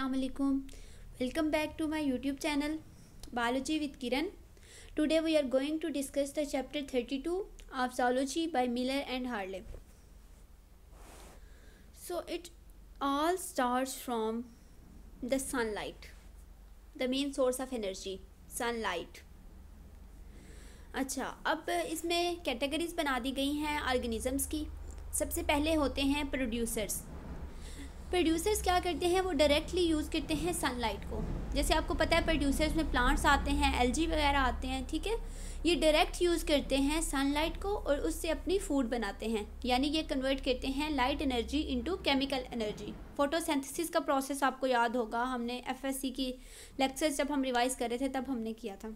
असलकुम welcome back to my YouTube channel biology with Kiran today we are going to discuss the chapter thirty two of zoology by Miller and Harley so it all start from the sun light the main source of energy sun light अच्छा अब इसमें categories बना दी गई हैं organisms की सबसे पहले होते हैं प्रोड्यूसर्स प्रोड्यूसर्स क्या करते हैं वो डायरेक्टली यूज़ करते हैं सनलाइट को जैसे आपको पता है प्रोड्यूसर्स में प्लांट्स आते हैं एलजी वगैरह आते हैं ठीक है ये डायरेक्ट यूज़ करते हैं सनलाइट को और उससे अपनी फूड बनाते हैं यानी ये कन्वर्ट करते हैं light energy into chemical energy photosynthesis का प्रोसेस आपको याद होगा हमने एफएससी की लेक्चर्स जब हम रिवाइज़ कर रहे थे तब हमने किया था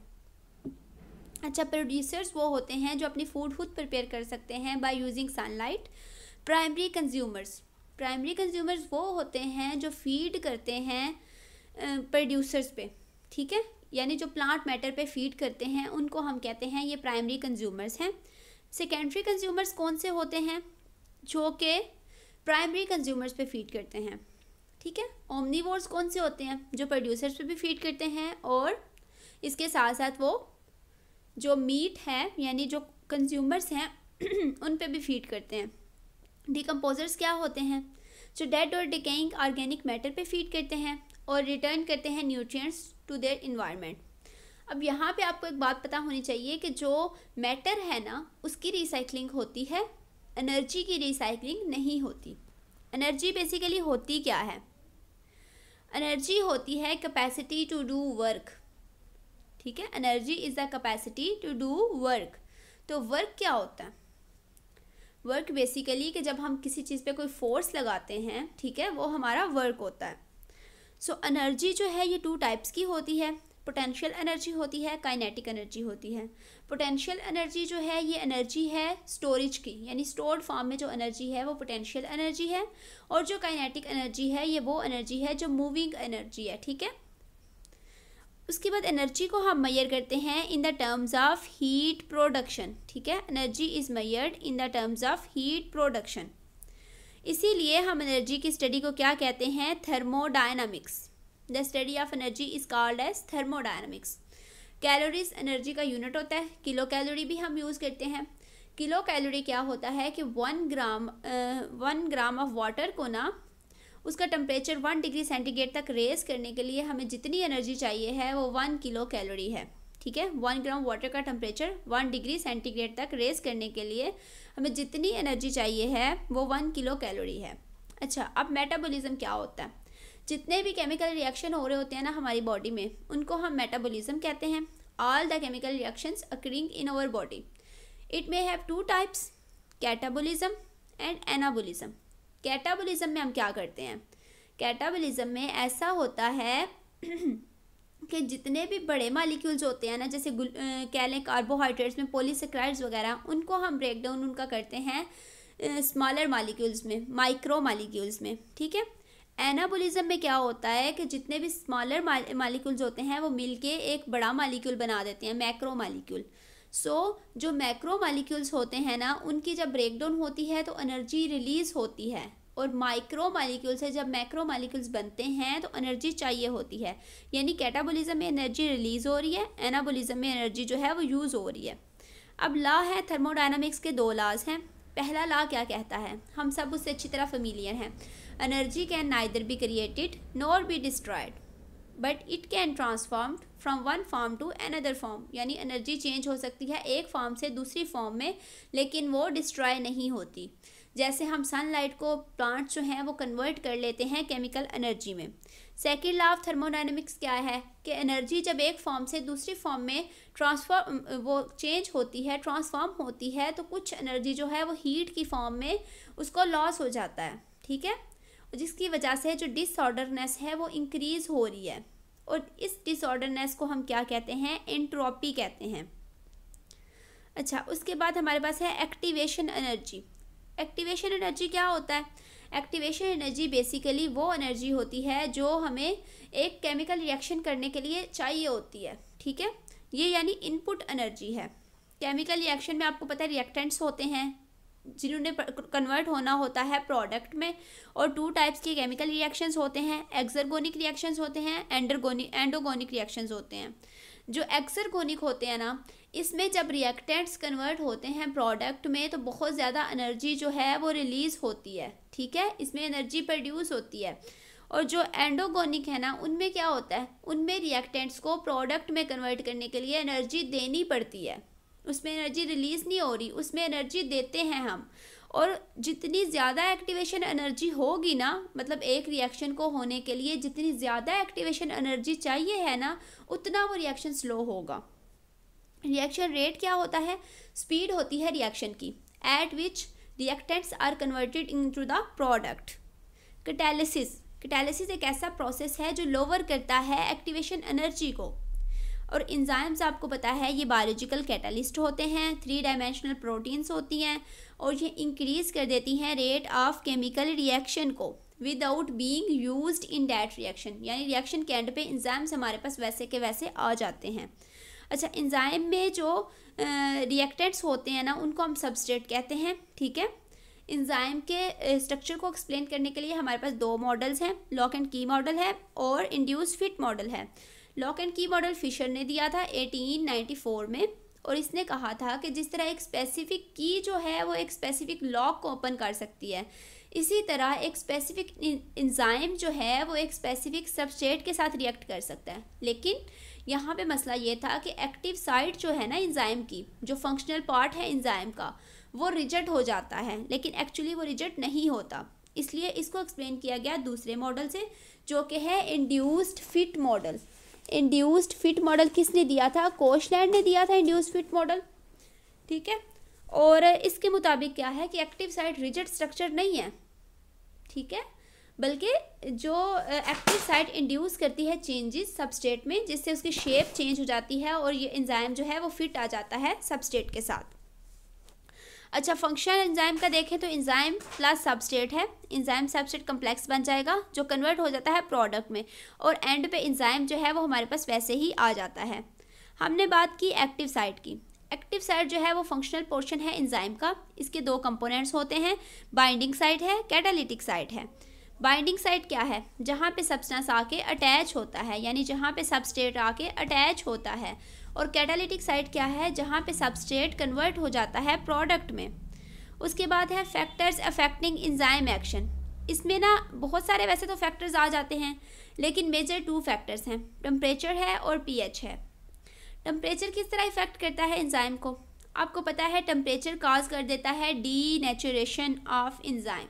अच्छा प्रोड्यूसर्स वो होते हैं जो अपनी फूड खुद प्रिपेयर कर सकते हैं by using sunlight primary consumers primary consumers वो होते हैं जो फीड करते हैं प्रोड्यूसर्स पे ठीक है यानी जो प्लांट मैटर पे फीड करते हैं उनको हम कहते हैं ये प्राइमरी कंज्यूमर्स हैं सेकेंडरी कंज्यूमर्स कौन से होते हैं जो कि प्राइमरी कंज्यूमर्स पे फीड करते हैं ठीक है ओमनीवोर्स कौन से होते हैं जो प्रोड्यूसर्स पे भी फीड करते हैं और इसके साथ साथ वो जो मीट है यानी जो कंज्यूमर्स हैं उन पर भी फीड करते हैं डिकम्पोजर्स क्या होते हैं जो डेड और डिकेइंग ऑर्गेनिक मैटर पे फीड करते हैं और रिटर्न करते हैं न्यूट्रिएंट्स टू देयर इन्वायरमेंट अब यहाँ पे आपको एक बात पता होनी चाहिए कि जो मैटर है ना उसकी रिसाइकलिंग होती है एनर्जी की रिसाइकलिंग नहीं होती एनर्जी बेसिकली होती क्या है एनर्जी होती है कैपेसिटी टू डू वर्क ठीक है energy is the capacity to do work तो वर्क क्या होता है वर्क बेसिकली कि जब हम किसी चीज़ पे कोई फोर्स लगाते हैं ठीक है वो हमारा वर्क होता है सो so, एनर्जी जो है ये टू टाइप्स की होती है पोटेंशियल एनर्जी होती है काइनेटिक एनर्जी होती है पोटेंशियल एनर्जी जो है ये एनर्जी है स्टोरेज की यानी स्टोर्ड फॉर्म में जो एनर्जी है वो पोटेंशियल एनर्जी है और जो काइनेटिक एनर्जी है ये वो एनर्जी है जो मूविंग एनर्जी है ठीक है उसके बाद एनर्जी को हम मैयर करते हैं in the terms of heat production ठीक है energy is measured in the terms of heat production इसीलिए हम एनर्जी की स्टडी को क्या कहते हैं thermodynamics the study of energy is called as thermodynamics calories energy का यूनिट होता है किलो कैलोरी भी हम यूज़ करते हैं किलो कैलोरी क्या होता है कि one gram one gram of water को ना उसका टेम्परेचर वन डिग्री सेंटीग्रेड तक रेस करने के लिए हमें जितनी एनर्जी चाहिए है वो वन किलो कैलोरी है ठीक है वन ग्राम वाटर का टेम्परेचर वन डिग्री सेंटीग्रेड तक रेस करने के लिए हमें जितनी एनर्जी चाहिए है वो वन किलो कैलोरी है अच्छा अब मेटाबॉलिज्म क्या होता है जितने भी केमिकल रिएक्शन हो रहे होते हैं ना हमारी बॉडी में उनको हम मेटाबॉलिज्म कहते हैं all the chemical reactions occurring in our body it may have two types catabolism and anabolism catabolism में हम क्या करते हैं कैटाबोलिज्म में ऐसा होता है कि जितने भी बड़े मालिक्यूल्स होते हैं ना जैसे कह लें कार्बोहाइड्रेट्स में पोलीसेक्राइड्स वगैरह उनको हम ब्रेक डाउन उनका करते हैं स्मॉलर मालिक्यूल्स में माइक्रो मालिक्यूल्स में ठीक है एनाबोलिज्म में क्या होता है कि जितने भी स्मॉलर मालिक्यूल्स होते हैं वो मिलके एक बड़ा मालिक्यूल बना देते हैं मैक्रो मालिक्यूल सो so, जो मैक्रो मालिक्यूल्स होते हैं ना उनकी जब ब्रेकडाउन होती है तो एनर्जी रिलीज होती है और माइक्रो मालिक्यूल्स है जब मैक्रो मालिक्यूल्स बनते हैं तो एनर्जी चाहिए होती है यानी कैटाबॉलिज्म में एनर्जी रिलीज हो रही है एनाबोलिज्म में एनर्जी जो है वो यूज़ हो रही है अब लॉ है थर्मोडाइनमिक्स के दो लॉज हैं पहला लॉ क्या कहता है हम सब उससे अच्छी तरह फेमिलियर हैं energy can neither be created nor be destroyed but it can transform from one form to another form यानी एनर्जी चेंज हो सकती है एक फॉर्म से दूसरी फॉर्म में लेकिन वो डिस्ट्रॉय नहीं होती जैसे हम सनलाइट को प्लांट्स जो हैं वो कन्वर्ट कर लेते हैं केमिकल एनर्जी में सेकेंड लॉ ऑफ थर्मोडाइनमिक्स क्या है कि एनर्जी जब एक फॉर्म से दूसरी फॉर्म में ट्रांसफॉर्म वो चेंज होती है ट्रांसफॉर्म होती है तो कुछ एनर्जी जो है वो हीट की फॉर्म में उसको लॉस हो जाता है ठीक है जिसकी वजह से जो डिसऑर्डरनेस है वो इंक्रीज़ हो रही है और इस डिसऑर्डरनेस को हम क्या कहते हैं एंट्रोपी कहते हैं अच्छा उसके बाद हमारे पास है एक्टिवेशन एनर्जी एक्टिवेशन एनर्जी क्या होता है एक्टिवेशन एनर्जी बेसिकली वो एनर्जी होती है जो हमें एक केमिकल रिएक्शन करने के लिए चाहिए होती है ठीक है ये यानी इनपुट एनर्जी है केमिकल रिएक्शन में आपको पता है रिएक्टेंट्स होते हैं जिन्होंने कन्वर्ट होना होता है प्रोडक्ट में और टू टाइप्स के केमिकल रिएक्शंस होते हैं एक्सरगोनिक रिएक्शंस होते हैं एंडरगोनिक एंडोगोनिक रिएक्शंस होते हैं जो एक्सरगोनिक होते हैं ना इसमें जब रिएक्टेंट्स कन्वर्ट होते हैं प्रोडक्ट में तो बहुत ज़्यादा एनर्जी जो है वो रिलीज़ होती है ठीक है इसमें एनर्जी प्रोड्यूस होती है और जो एंडोगोनिक है ना उनमें क्या होता है उनमें रिएक्टेंट्स को प्रोडक्ट में कन्वर्ट करने के लिए एनर्जी देनी पड़ती है उसमें एनर्जी रिलीज़ नहीं हो रही उसमें एनर्जी देते हैं हम और जितनी ज़्यादा एक्टिवेशन एनर्जी होगी ना मतलब एक रिएक्शन को होने के लिए जितनी ज़्यादा एक्टिवेशन एनर्जी चाहिए है ना उतना वो रिएक्शन स्लो होगा रिएक्शन रेट क्या होता है स्पीड होती है रिएक्शन की at which reactants are converted into the product catalysis catalysis एक ऐसा प्रोसेस है जो लोअर करता है एक्टिवेशन एनर्जी को और इंजाइम्स आपको पता है ये बायोलॉजिकल कैटलिस्ट होते हैं थ्री डायमेंशनल प्रोटीन्स होती हैं और ये इंक्रीज़ कर देती हैं रेट ऑफ केमिकल रिएक्शन को without being use in that reaction यानी रिएक्शन के एंड पे इंजाइम्स हमारे पास वैसे के वैसे आ जाते हैं अच्छा इंजाइम में जो रिएक्टेंट्स uh, होते हैं ना उनको हम सबस्ट्रेट कहते हैं ठीक है इंजाइम के स्ट्रक्चर को एक्सप्लेन करने के लिए हमारे पास दो मॉडल्स हैं लॉक एंड की मॉडल है और इंड्यूस फिट मॉडल है lock and key model Fischer ने दिया था 1894 में और इसने कहा था कि जिस तरह एक स्पेसिफिक की जो है वो एक स्पेसिफिक लॉक को ओपन कर सकती है इसी तरह एक स्पेसिफिक इंजाइम जो है वो एक स्पेसिफिक सबस्टेट के साथ रिएक्ट कर सकता है लेकिन यहाँ पे मसला ये था कि एक्टिव साइट जो है ना इंजाइम की जो फंक्शनल पार्ट है इंजाइम का वो रिजेक्ट हो जाता है लेकिन एक्चुअली वो रिजेक्ट नहीं होता इसलिए इसको एक्सप्लेन किया गया दूसरे मॉडल से जो कि है induced fit model induced fit model किसने दिया था कोशलैंड ने दिया था इंड्यूस्ड फिट मॉडल ठीक है और इसके मुताबिक क्या है कि एक्टिव साइट रिजिड स्ट्रक्चर नहीं है ठीक है बल्कि जो एक्टिव साइट इंड्यूस करती है चेंजेस सबस्टेट में जिससे उसकी शेप चेंज हो जाती है और ये इंजाइम जो है वो फिट आ जाता है सबस्टेट के साथ अच्छा फंक्शन एंजाइम का देखें तो एंजाइम प्लस सबस्टेट है इंजाइम सबस्टेट कम्प्लेक्स बन जाएगा जो कन्वर्ट हो जाता है प्रोडक्ट में और एंड पे इंजाइम जो है वो हमारे पास वैसे ही आ जाता है हमने बात की एक्टिव साइट की एक्टिव साइट जो है वो फंक्शनल पोर्शन है इंजाइम का इसके दो कंपोनेंट्स होते हैं बाइंडिंग साइट है कैटालिटिक साइट है बाइंडिंग साइट क्या है जहाँ पे सब्सटेंस आके अटैच होता है यानी जहाँ पे सबस्टेट आके अटैच होता है और कैटालिटिक साइट क्या है जहाँ पे सबस्टेट कन्वर्ट हो जाता है प्रोडक्ट में उसके बाद है फैक्टर्स अफेक्टिंग इंजाइम एक्शन इसमें ना बहुत सारे वैसे तो फैक्टर्स आ जाते हैं लेकिन मेजर टू फैक्टर्स हैं टम्परेचर है और पी है टम्परेचर किस तरह इफ़ेक्ट करता है इंजाइम को आपको पता है टम्परेचर काज कर देता है डी नेचुरेशन ऑफ इंजाइम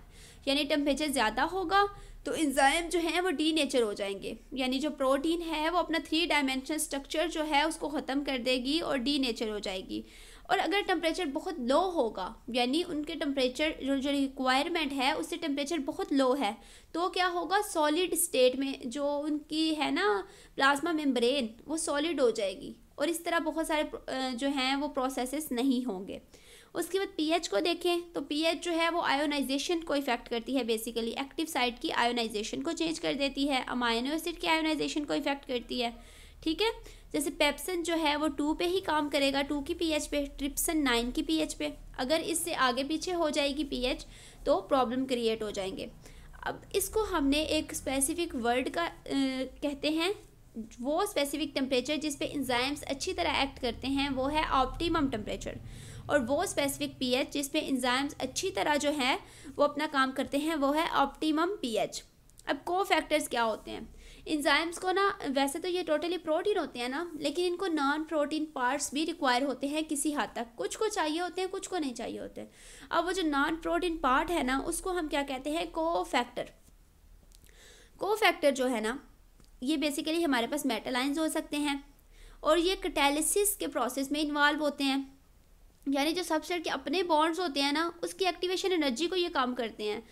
यानी टेम्परेचर ज़्यादा होगा तो इंजाइम जो हैं वो डी नेचर हो जाएंगे यानी जो प्रोटीन है वो अपना थ्री डायमेंशनल स्ट्रक्चर जो है उसको ख़त्म कर देगी और डी नेचर हो जाएगी और अगर टेम्परेचर बहुत लो होगा यानी उनके टेम्परेचर जो जो रिक्वायरमेंट है उससे टेम्परेचर बहुत लो है तो क्या होगा सॉलिड स्टेट में जो उनकी है ना प्लाज्मा मेम्ब्रेन वो सॉलिड हो जाएगी और इस तरह बहुत सारे जो हैं वो प्रोसेसेस नहीं होंगे उसके बाद पीएच को देखें तो पीएच जो है वो आयोनाइजेशन को इफेक्ट करती है बेसिकली एक्टिव साइट की आयोनाइजेशन को चेंज कर देती है अमाइनो एसिड की आयोनाइजेशन को इफेक्ट करती है ठीक है जैसे पेप्सन जो है वो टू पे ही काम करेगा टू की पीएच पे ट्रिप्सन नाइन की पीएच पे अगर इससे आगे पीछे हो जाएगी पीएच तो प्रॉब्लम क्रिएट हो जाएंगे अब इसको हमने एक स्पेसिफिक वर्ड का आ, कहते हैं वो स्पेसिफिक टेम्परेचर जिस पे इंजाइम्स अच्छी तरह एक्ट करते हैं वो है ऑप्टिमम टेम्परेचर और वो स्पेसिफिक पीएच जिस पे इंजाइम्स अच्छी तरह जो है वो अपना काम करते हैं वो है ऑप्टिमम पीएच अब को फैक्टर्स क्या होते हैं इंजाइम्स को ना वैसे तो ये टोटली प्रोटीन होते हैं ना लेकिन इनको नॉन प्रोटीन पार्ट्स भी रिक्वायर होते हैं किसी हद तक कुछ को चाहिए होते हैं कुछ को नहीं चाहिए होते हैं अब वो जो नॉन प्रोटीन पार्ट है ना उसको हम क्या कहते हैं को फैक्टर को फैक्टर जो है ना ये बेसिकली हमारे पास मेटल आइंस हो सकते हैं और ये कटेलिसिस के प्रोसेस में इन्वॉल्व होते हैं यानी जो सबसेट के अपने बॉन्ड्स होते हैं ना उसकी एक्टिवेशन एनर्जी को ये कम करते हैं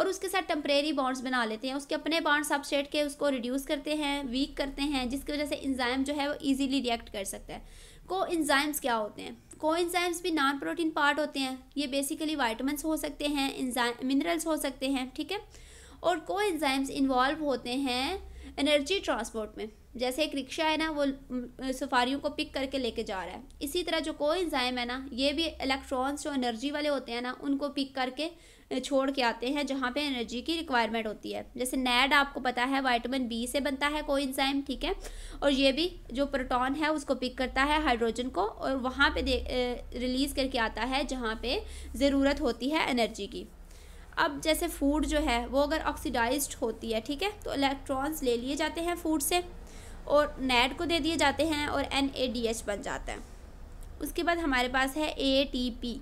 और उसके साथ टम्परेरी बॉन्ड्स बना लेते हैं उसके अपने बॉन्ड सबसेट के उसको रिड्यूस करते हैं वीक करते हैं जिसकी वजह से इंजाइम जो है वो ईजिली रिएक्ट कर सकता है को इंजाइम्स क्या होते हैं को इंजाइम्स भी नॉन प्रोटीन पार्ट होते हैं ये बेसिकली वाइटमिनस हो सकते हैं मिनरल्स हो सकते हैं ठीक है और को इंजाइम्स इन्वॉल्व होते हैं एनर्जी ट्रांसपोर्ट में जैसे एक रिक्शा है ना वो सफारियों को पिक करके लेके जा रहा है इसी तरह जो को इंजाइम है ना ये भी इलेक्ट्रॉन्स जो एनर्जी वाले होते हैं ना उनको पिक करके छोड़ के आते हैं जहाँ पे एनर्जी की रिक्वायरमेंट होती है जैसे नैड आपको पता है वाइटमिन बी से बनता है को इंजाइम ठीक है और ये भी जो प्रोटोन है उसको पिक करता है हाइड्रोजन को और वहाँ पर रिलीज़ करके आता है जहाँ पे ज़रूरत होती है एनर्जी की अब जैसे फूड जो है वो अगर ऑक्सीडाइज होती है ठीक है तो इलेक्ट्रॉन्स ले लिए जाते हैं फूड से और नेट को दे दिए जाते हैं और एन बन जाता है उसके बाद हमारे पास है A T P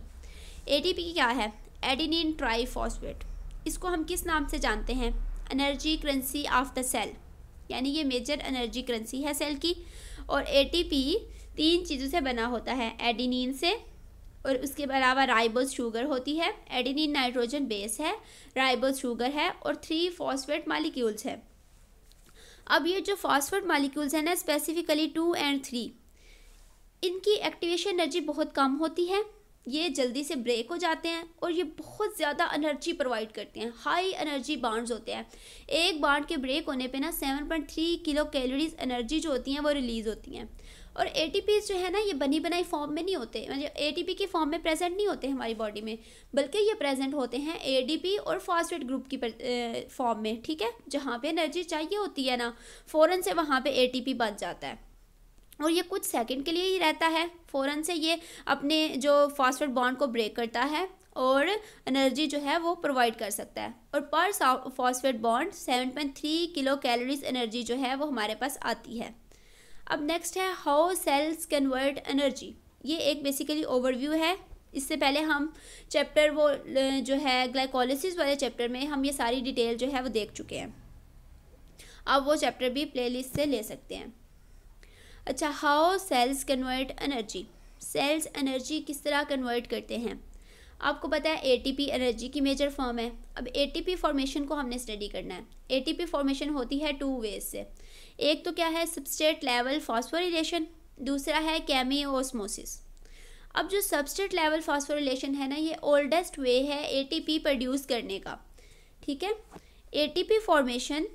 A T P क्या है एडिनिन ट्राईफॉस्फेट इसको हम किस नाम से जानते हैं energy currency of the cell यानी ये मेजर एनर्जी करेंसी है सेल की और ए टी पी तीन चीज़ों से बना होता है एडिनिन से और उसके अलावा राइबोस शुगर होती है एडिनिन नाइट्रोजन बेस है राइबोस शुगर है और थ्री फॉस्फेट मालिक्यूल्स है अब ये जो फॉस्फेट मालिक्यूल्स हैं ना स्पेसिफिकली टू एंड थ्री इनकी एक्टिवेशन एनर्जी बहुत कम होती है ये जल्दी से ब्रेक हो जाते हैं और ये बहुत ज़्यादा एनर्जी प्रोवाइड करते हैं हाई एनर्जी बाड्स होते हैं एक बाड के ब्रेक होने पे ना seven point three kilo calories energy जो होती हैं वो रिलीज़ होती हैं और ए जो है ना ये बनी बनाई फॉर्म में नहीं होते मतलब पी के फॉर्म में प्रेजेंट नहीं होते हमारी बॉडी में बल्कि ये प्रेजेंट होते हैं ए और फॉस्फेट ग्रुप की फॉर्म में ठीक है जहाँ पे एनर्जी चाहिए होती है ना फ़ौरन से वहाँ पे ए बन जाता है और ये कुछ सेकंड के लिए ही रहता है फ़ौरन से ये अपने जो फॉस्फेट बॉन्ड को ब्रेक करता है और एनर्जी जो है वो प्रोवाइड कर सकता है और पर phosphate bond seven point three kilo calories energy जो है वो हमारे पास आती है अब नेक्स्ट है हाउ सेल्स कन्वर्ट एनर्जी ये एक बेसिकली ओवरव्यू है इससे पहले हम चैप्टर वो जो है ग्लाइकोलिसिस वाले चैप्टर में हम ये सारी डिटेल जो है वो देख चुके हैं आप वो चैप्टर भी प्लेलिस्ट से ले सकते हैं अच्छा how cells convert energy cells energy किस तरह कन्वर्ट करते हैं आपको पता है एटीपी एनर्जी की मेजर फॉर्म है अब एटीपी फॉर्मेशन को हमने स्टडी करना है एटीपी फॉर्मेशन होती है टू वेज से एक तो क्या है सबस्टेट लेवल फॉस्फोरिलेशन दूसरा है कैमी अब जो सबस्टेट लेवल फॉस्फोरिलेशन है ना ये ओल्डेस्ट वे है ए प्रोड्यूस करने का ठीक है पी फॉर्मेशन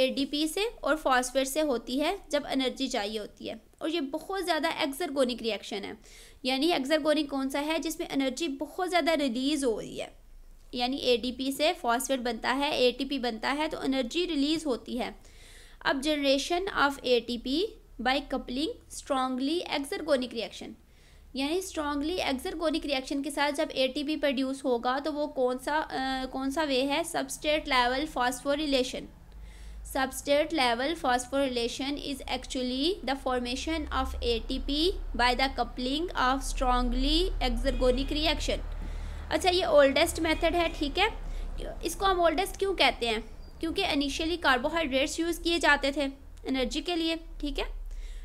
एडीपी से और फॉस्फेट से होती है जब एनर्जी चाहिए होती है और ये बहुत ज़्यादा एक्जरगोनिक रिएक्शन है यानी एक्जरगोनिक कौन सा है जिसमें एनर्जी बहुत ज़्यादा रिलीज़ हो रही है यानी एडीपी से फॉस्फेट बनता है एटीपी बनता है तो एनर्जी रिलीज़ होती है अब generation of ATP by coupling strongly exergonic reaction यानी स्ट्रॉगली एक्जरगोनिक रिएक्शन के साथ जब एटीपी प्रोड्यूस होगा तो वो कौन सा आ, कौन सा वे है substrate level phosphorylation substrate level substrate is actually the formation of A T P by the coupling of strongly exergonic reaction अच्छा ये ओल्डेस्ट मेथड है ठीक है इसको हम ओल्डेस्ट क्यों कहते हैं क्योंकि इनिशियली कार्बोहाइड्रेट्स यूज़ किए जाते थे एनर्जी के लिए ठीक है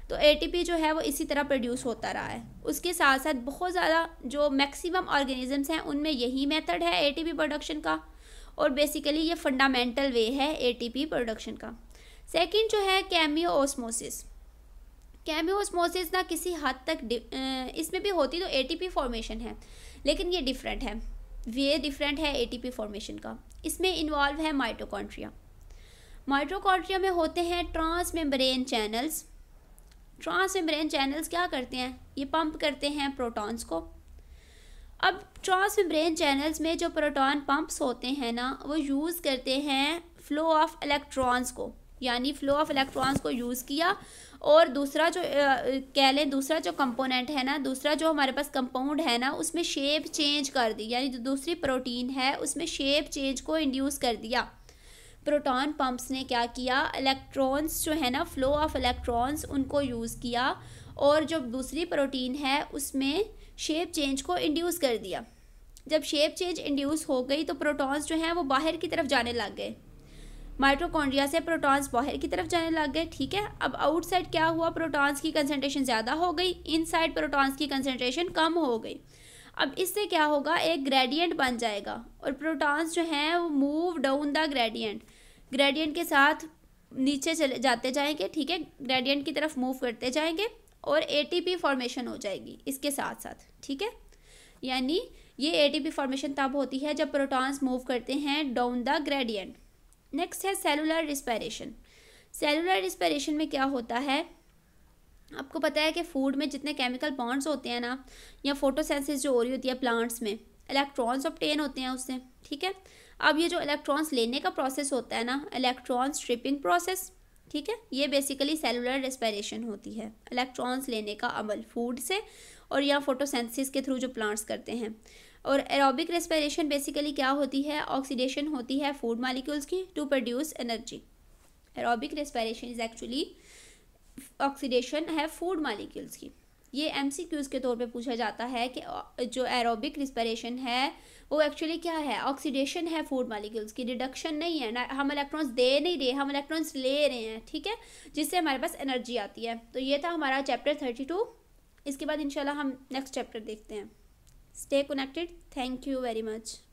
तो एटीपी जो है वो इसी तरह प्रोड्यूस होता रहा है उसके साथ साथ बहुत ज़्यादा जो मैक्सिमम ऑर्गेनिजम्स हैं उनमें यही मेथड है एटीपी प्रोडक्शन का और बेसिकली ये फंडामेंटल वे है ए प्रोडक्शन का सेकेंड जो है कैमियो ओस्मोसिस कैमियो ओस्मोसिस ना किसी हद तक इसमें भी होती तो ए फॉर्मेशन है लेकिन ये डिफरेंट है वे डिफरेंट है ए फॉर्मेशन का इसमें इन्वॉल्व है माइटोकॉन्ट्रिया माइटोकॉन्ट्रिया में होते हैं trans membrane channels trans membrane channels क्या करते हैं ये पंप करते हैं प्रोटॉन्स को अब ट्रांस मेम्ब्रेन चैनल्स में जो प्रोटॉन पंप्स होते हैं ना वो यूज़ करते हैं फ्लो ऑफ इलेक्ट्रॉन्स को यानी फ्लो ऑफ इलेक्ट्रॉन्स को यूज़ किया और दूसरा जो कह लें दूसरा जो कंपोनेंट है ना दूसरा जो हमारे पास कंपाउंड है ना उसमें शेप चेंज कर दी यानी जो दूसरी प्रोटीन है उसमें शेप चेंज को इंड्यूस कर दिया प्रोटॉन पंप्स ने क्या किया इलेक्ट्रॉन्स जो है ना फ्लो ऑफ इलेक्ट्रॉन्स उनको यूज़ किया और जो दूसरी प्रोटीन है उसमें शेप चेंज को इंड्यूस कर दिया जब शेप चेंज इंड्यूस हो गई तो प्रोटॉन्स जो हैं वो बाहर की तरफ जाने लग गए माइट्रोकॉन्ड्रिया से प्रोटॉन्स बाहर की तरफ जाने लग गए ठीक है अब आउटसाइड क्या हुआ प्रोटॉन्स की कंसनट्रेशन ज़्यादा हो गई इनसाइड प्रोटॉन्स की कंसनट्रेशन कम हो गई अब इससे क्या होगा एक ग्रेडियंट बन जाएगा और प्रोटॉन्स जो हैं वो move down the gradient gradient के साथ नीचे चले जाते जाएंगे ठीक है ग्रेडियंट की तरफ मूव करते जाएंगे और एटीपी फॉर्मेशन हो जाएगी इसके साथ साथ ठीक है यानी ये एटीपी फॉर्मेशन तब होती है जब प्रोटॉन्स मूव करते हैं डाउन द ग्रेडियंट नेक्स्ट है सेलुलर रिस्पायरेशन सेलुलर रिस्पायरेशन में क्या होता है आपको पता है कि फूड में जितने केमिकल बॉन्ड्स होते हैं ना या फोटोसेंसिस जो हो रही होती है प्लांट्स में इलेक्ट्रॉन्स ऑप्टेन होते हैं उससे ठीक है अब ये जो इलेक्ट्रॉन्स लेने का प्रोसेस होता है ना इलेक्ट्रॉन स्ट्रिपिंग प्रोसेस ठीक है ये बेसिकली सेलुलर रेस्पिरेशन होती है इलेक्ट्रॉन्स लेने का अमल फूड से और या फोटोसेंसिस के थ्रू जो प्लांट्स करते हैं और एरोबिक रेस्पिरेशन बेसिकली क्या होती है ऑक्सीडेशन होती है फूड मालिक्यूल्स की to produce energy aerobic respiration is actually oxidation है फूड मालिक्यूल्स की ये एम के तौर पे पूछा जाता है कि जो एरोबिक रिस्परेशन है वो एक्चुअली क्या है ऑक्सीडेशन है फूड मालिक्यूल्स की रिडक्शन नहीं है ना हम इलेक्ट्रॉन्स दे नहीं रहे हम इलेक्ट्रॉन्स ले रहे हैं ठीक है जिससे हमारे पास एनर्जी आती है तो ये था हमारा चैप्टर थर्टी टू इसके बाद इंशाल्लाह हम नेक्स्ट चैप्टर देखते हैं stay connected thank you very much